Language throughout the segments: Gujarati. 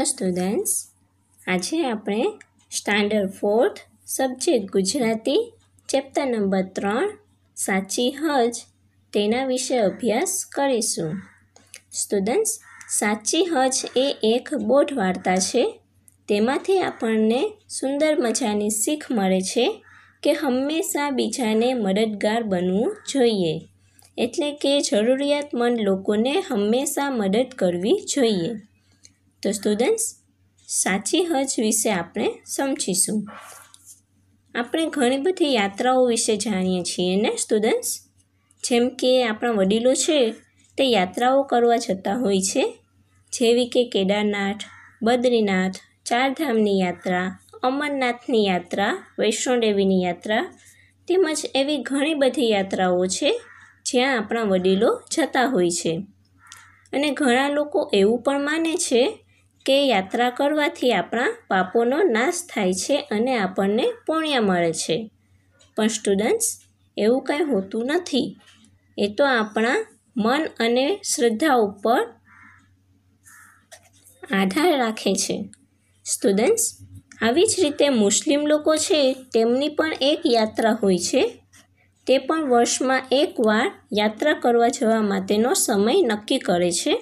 હેલો સ્ટુડન્ટ્સ આજે આપણે standard fourth subject Gujarati chapter number ત્રણ સાચી હજ તેના વિશે અભ્યાસ કરીશું સ્ટુડન્ટ્સ સાચી હજ એ એક બોટ વાર્તા છે તેમાંથી આપણને સુંદર મજાની શીખ મળે છે કે હંમેશા બીજાને મદદગાર બનવું જોઈએ એટલે કે જરૂરિયાતમંદ લોકોને હંમેશા મદદ કરવી જોઈએ તો સ્ટુડન્ટ્સ સાચી હજ વિશે આપણે સમજીશું આપણે ઘણી બધી યાત્રાઓ વિશે જાણીએ છીએ ને સ્ટુડન્ટ્સ જેમ કે આપણા વડીલો છે તે યાત્રાઓ કરવા જતા હોય છે જેવી કે કેદારનાથ બદ્રીનાથ ચારધામની યાત્રા અમરનાથની યાત્રા વૈષ્ણોદેવીની યાત્રા તેમજ એવી ઘણી બધી યાત્રાઓ છે જ્યાં આપણા વડીલો જતા હોય છે અને ઘણા લોકો એવું પણ માને છે કે યાત્રા કરવાથી આપણા પાપોનો નાશ થાય છે અને આપણને પુણ્ય મળે છે પણ સ્ટુડન્ટ્સ એવું કંઈ હોતું નથી એ તો આપણા મન અને શ્રદ્ધા ઉપર આધાર રાખે છે સ્ટુડન્ટ્સ આવી જ રીતે મુસ્લિમ લોકો છે તેમની પણ એક યાત્રા હોય છે તે પણ વર્ષમાં એકવાર યાત્રા કરવા જવા માટેનો સમય નક્કી કરે છે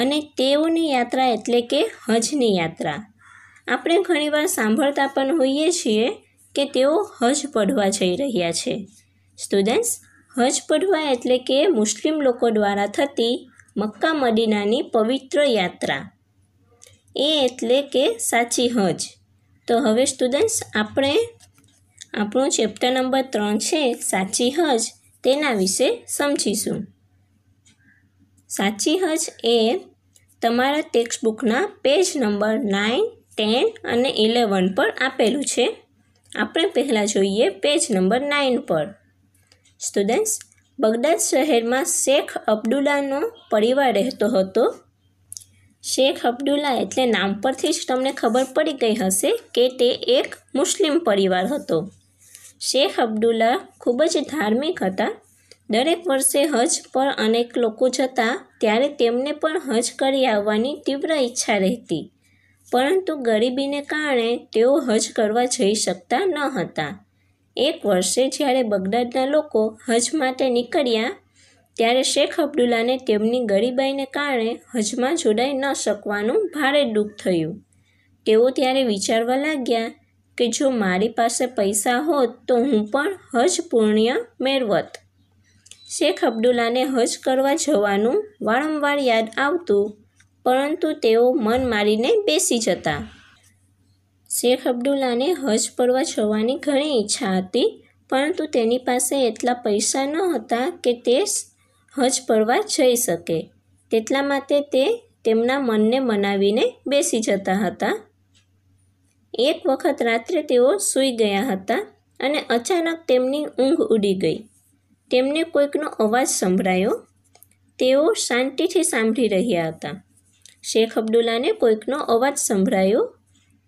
અને તેઓની યાત્રા એટલે કે હજની યાત્રા આપણે ઘણીવાર સાંભળતા પણ હોઈએ છીએ કે તેઓ હજ પઢવા જઈ રહ્યા છે સ્ટુડન્ટ્સ હજ પઢવા એટલે કે મુસ્લિમ લોકો દ્વારા થતી મક્કા મદીનાની પવિત્ર યાત્રા એ એટલે કે સાચી હજ તો હવે સ્ટુડન્ટ્સ આપણે આપણો ચેપ્ટર નંબર ત્રણ છે સાચી હજ તેના વિશે સમજીશું સાચી હજ એ તમારા ટેક્સ્ટબુકના પેજ નંબર નાઇન ટેન અને ઇલેવન પર આપેલું છે આપણે પહેલાં જોઈએ પેજ નંબર નાઇન પર સ્ટુડન્ટ્સ બગદાદ શહેરમાં શેખ અબ્દુલ્લાનો પરિવાર રહેતો હતો શેખ અબ્દુલ્લા એટલે નામ પરથી જ તમને ખબર પડી ગઈ હશે કે તે એક મુસ્લિમ પરિવાર હતો શેખ અબ્દુલ્લા ખૂબ જ ધાર્મિક હતા દરેક વર્ષે હજ પર અનેક લોકો જતા ત્યારે તેમને પણ હજ કરી આવવાની તીવ્ર ઈચ્છા રહેતી પરંતુ ગરીબીને કારણે તેઓ હજ કરવા જઈ શકતા ન હતા એક વર્ષે જ્યારે બગદાદના લોકો હજ માટે નીકળ્યા ત્યારે શેખ અબ્દુલ્લાને તેમની ગરીબાઈને કારણે હજમાં જોડાઈ ન શકવાનું ભારે દુઃખ થયું તેઓ ત્યારે વિચારવા લાગ્યા કે જો મારી પાસે પૈસા હોત તો હું પણ હજ પુણ્ય મેળવત શેખ અબ્દુલ્લાને હજ કરવા જવાનું વારંવાર યાદ આવતું પરંતુ તેઓ મન મારીને બેસી જતા શેખ અબ્દુલ્લાને હજ પડવા જવાની ઘણી ઈચ્છા હતી પરંતુ તેની પાસે એટલા પૈસા ન હતા કે તે હજ પડવા જઈ શકે તેટલા માટે તે તેમના મનને મનાવીને બેસી જતા હતા એક વખત રાત્રે તેઓ સૂઈ ગયા હતા અને અચાનક તેમની ઊંઘ ઉડી ગઈ તેમને કોઈકનો અવાજ સંભળાયો તેઓ શાંતિથી સાંભળી રહ્યા હતા શેખ અબ્દુલ્લાને કોઈકનો અવાજ સંભળાયો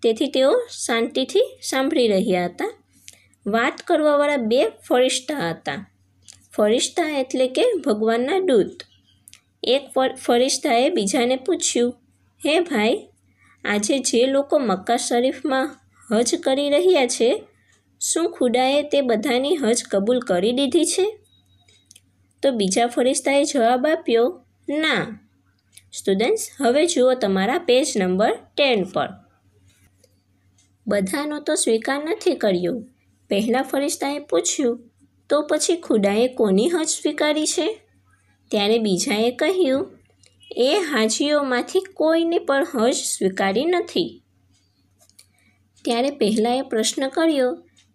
તેથી તેઓ શાંતિથી સાંભળી રહ્યા હતા વાત કરવાવાળા બે ફરિશ્તા હતા ફરિશ્તા એટલે કે ભગવાનના દૂત એક ફરિશ્તાએ બીજાને પૂછ્યું હે ભાઈ આજે જે લોકો મક્કા શરીફમાં હજ કરી રહ્યા છે શું ખુદાએ તે બધાની હજ કબૂલ કરી દીધી છે તો બીજા ફરિશ્તાએ જવાબ આપ્યો ના સ્ટુડન્ટ્સ હવે જુઓ તમારા પેજ નંબર ટેન પર બધાનો તો સ્વીકાર નથી કર્યો પહેલાં ફરિસ્તાએ પૂછ્યું તો પછી ખુદાએ કોની હજ સ્વીકારી છે ત્યારે બીજાએ કહ્યું એ હાજીઓમાંથી કોઈને પણ હજ સ્વીકારી નથી ત્યારે પહેલાંએ પ્રશ્ન કર્યો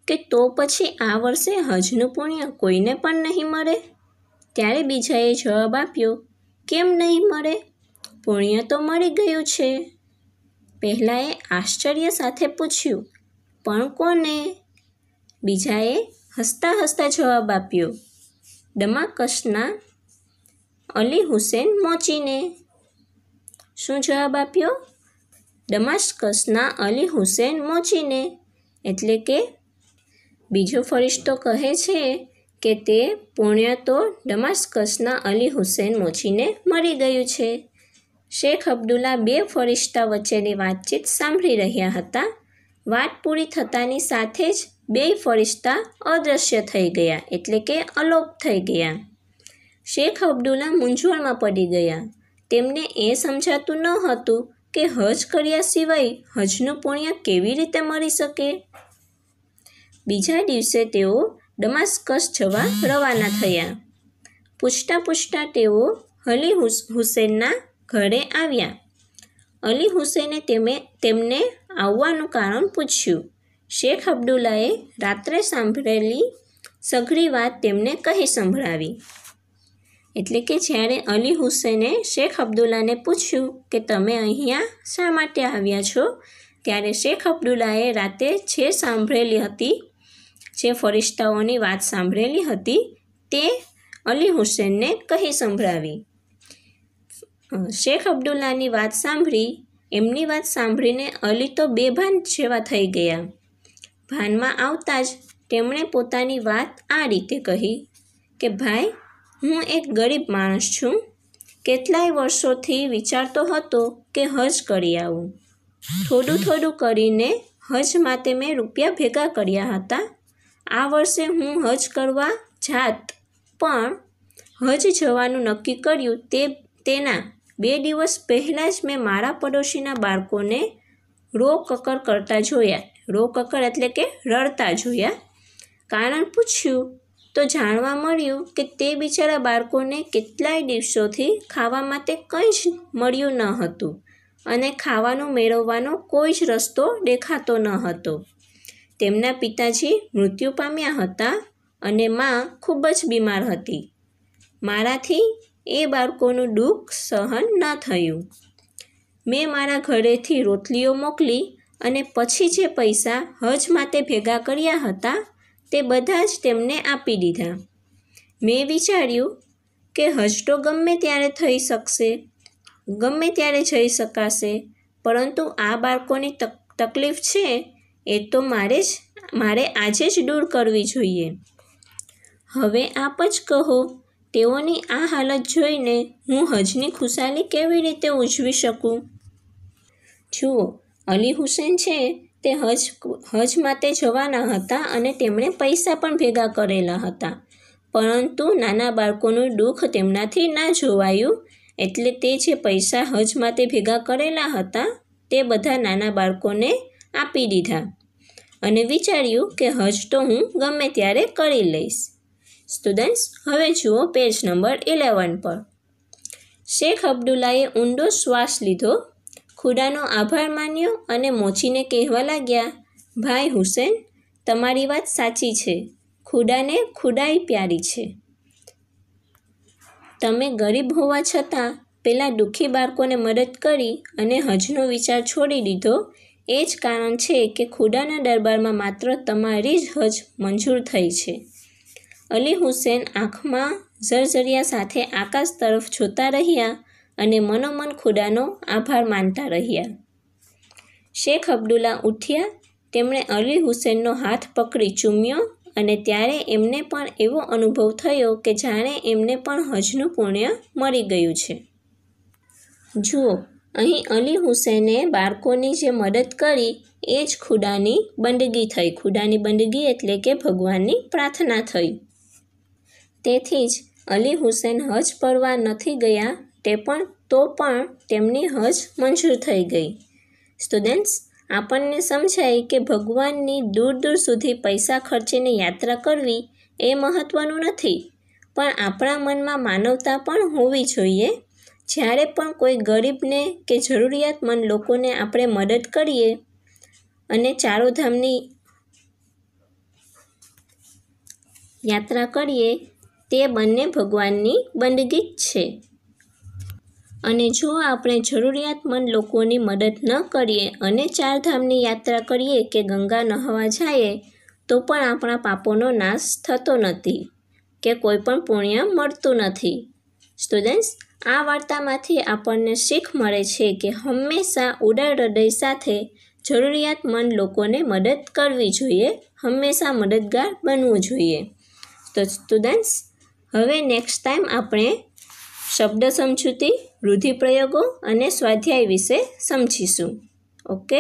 કે તો પછી આ વર્ષે હજનું પુણ્ય કોઈને પણ નહીં મળે ત્યારે બીજાએ જવાબ આપ્યો કેમ નહીં મળે પુણ્ય તો મળી ગયું છે પહેલાંએ આશ્ચર્ય સાથે પૂછ્યું પણ કોને બીજાએ હસતા હસતા જવાબ આપ્યો ડમાકસના અલી હુસેન મોચીને શું જવાબ આપ્યો ડમાસ્કસના અલી હુસેન મોચીને એટલે કે બીજો ફરિશ્તો કહે છે કે તે પુણ્ય તો ડમાસ્કસના અલી હુસૈન મોચીને મળી ગયું છે શેખ અબ્દુલ્લા બે ફરિશ્તા વચ્ચેની વાતચીત સાંભળી રહ્યા હતા વાત પૂરી થતાની સાથે જ બે ફરિશ્તા અદૃશ્ય થઈ ગયા એટલે કે અલોપ થઈ ગયા શેખ અબ્દુલ્લા મૂંઝવણમાં પડી ગયા તેમને એ સમજાતું ન હતું કે હજ કર્યા સિવાય હજનું પુણ્ય કેવી રીતે મળી શકે બીજા દિવસે તેઓ ડમાસ્કસ જવા રવાના થયા પૂછતા પૂછતા તેઓ અલી હુસેનના ઘરે આવ્યા અલી હુસેને તેમને આવવાનું કારણ પૂછ્યું શેખ અબ્દુલ્લાએ રાત્રે સાંભળેલી સઘળી વાત તેમને કહી સંભળાવી એટલે કે જ્યારે અલી હુસેને શેખ અબ્દુલ્લાને પૂછ્યું કે તમે અહીંયા શા માટે આવ્યા છો ત્યારે શેખ અબ્દુલ્લાએ રાતે જે સાંભળેલી હતી જે ફરિશ્તાઓની વાત સાંભળેલી હતી તે અલી હુસેનને કહી સંભળાવી શેખ અબ્દુલ્લાની વાત સાંભળી એમની વાત સાંભળીને અલી તો બેભાન જેવા થઈ ગયા ભાનમાં આવતા જ તેમણે પોતાની વાત આ રીતે કહી કે ભાઈ હું એક ગરીબ માણસ છું કેટલાય વર્ષોથી વિચારતો હતો કે હજ કરી આવું થોડું થોડું કરીને હજ માટે મેં રૂપિયા ભેગા કર્યા હતા આ વર્ષે હું હજ કરવા જાત પણ હજ જવાનું નક્કી કર્યું તે તેના બે દિવસ પહેલાં જ મેં મારા પડોશીના બાળકોને રો કકર કરતા જોયા રો કકર એટલે કે રડતા જોયા કારણ પૂછ્યું તો જાણવા મળ્યું કે તે બિચારા બાળકોને કેટલાય દિવસોથી ખાવા માટે કંઈ જ મળ્યું ન હતું અને ખાવાનું મેળવવાનો કોઈ જ રસ્તો દેખાતો ન હતો તેમના પિતાજી મૃત્યુ પામ્યા હતા અને માં ખૂબ જ બીમાર હતી મારાથી એ બાળકોનું દુઃખ સહન ન થયું મેં મારા ઘરેથી રોટલીઓ મોકલી અને પછી જે પૈસા હજ માટે ભેગા કર્યા હતા તે બધા જ તેમને આપી દીધા મેં વિચાર્યું કે હજ તો ગમે ત્યારે થઈ શકશે ગમે ત્યારે જઈ શકાશે પરંતુ આ બાળકોની તકલીફ છે એ તો મારે જ મારે આજે જ દૂર કરવી જોઈએ હવે આપ જ કહો તેઓની આ હાલત જોઈને હું હજની ખુશાલી કેવી રીતે ઉજવી શકું જુઓ અલી હુસેન છે તે હજ હજ માટે જવાના હતા અને તેમણે પૈસા પણ ભેગા કરેલા હતા પરંતુ નાના બાળકોનું દુઃખ તેમનાથી ના જોવાયું એટલે તે જે પૈસા હજ માટે ભેગા કરેલા હતા તે બધા નાના બાળકોને આપી દીધા અને વિચાર્યું કે હજ તો હું ગમે ત્યારે કરી લઈશ સ્ટુડન્ટ્સ હવે જુઓ પેજ નંબર ઇલેવન પર શેખ અબ્દુલ્લાએ ઊંડો શ્વાસ લીધો ખુદાનો આભાર માન્યો અને મોચીને કહેવા લાગ્યા ભાઈ હુસેન તમારી વાત સાચી છે ખુદાને ખુદાઈ પ્યારી છે તમે ગરીબ હોવા છતાં પેલા દુઃખી બાળકોને મદદ કરી અને હજનો વિચાર છોડી દીધો એ જ કારણ છે કે ખુદાના દરબારમાં માત્ર તમારી જ હજ મંજૂર થઈ છે અલી હુસેન આંખમાં ઝરઝરિયા સાથે આકાશ તરફ જોતા રહ્યા અને મનોમન ખુદાનો આભાર માનતા રહ્યા શેખ અબ્દુલ્લા ઉઠ્યા તેમણે અલી હુસેનનો હાથ પકડી ચૂમ્યો અને ત્યારે એમને પણ એવો અનુભવ થયો કે જાણે એમને પણ હજનું પુણ્ય મળી ગયું છે જુઓ અહીં અલી હુસેને બાળકોની જે મદદ કરી એ જ ખુડાની બંદગી થઈ ખુડાની બંદગી એટલે કે ભગવાનની પ્રાર્થના થઈ તેથી જ અલી હુસેન હજ પડવા નથી ગયા તે પણ તો પણ તેમની હજ મંજૂર થઈ ગઈ સ્ટુડન્ટ્સ આપણને સમજાય કે ભગવાનની દૂર દૂર સુધી પૈસા ખર્ચીને યાત્રા કરવી એ મહત્ત્વનું નથી પણ આપણા મનમાં માનવતા પણ હોવી જોઈએ જ્યારે પણ કોઈ ગરીબને કે જરૂરિયાતમંદ લોકોને આપણે મદદ કરીએ અને ચારોધામની યાત્રા કરીએ તે બંને ભગવાનની બંદગી જ છે અને જો આપણે જરૂરિયાતમંદ લોકોની મદદ ન કરીએ અને ચારધામની યાત્રા કરીએ કે ગંગા નહવા જઈએ તો પણ આપણા પાપોનો નાશ થતો નથી કે કોઈ પણ પુણ્ય મળતું નથી સ્ટુડન્ટ્સ આ વાર્તામાંથી આપણને શીખ મળે છે કે હંમેશા ઉડા હૃદય સાથે જરૂરિયાતમંદ લોકોને મદદ કરવી જોઈએ હંમેશા મદદગાર બનવું જોઈએ તો સ્ટુડન્ટ્સ હવે નેક્સ્ટ ટાઈમ આપણે શબ્દ સમજૂતી રૂઢિપ્રયોગો અને સ્વાધ્યાય વિશે સમજીશું ઓકે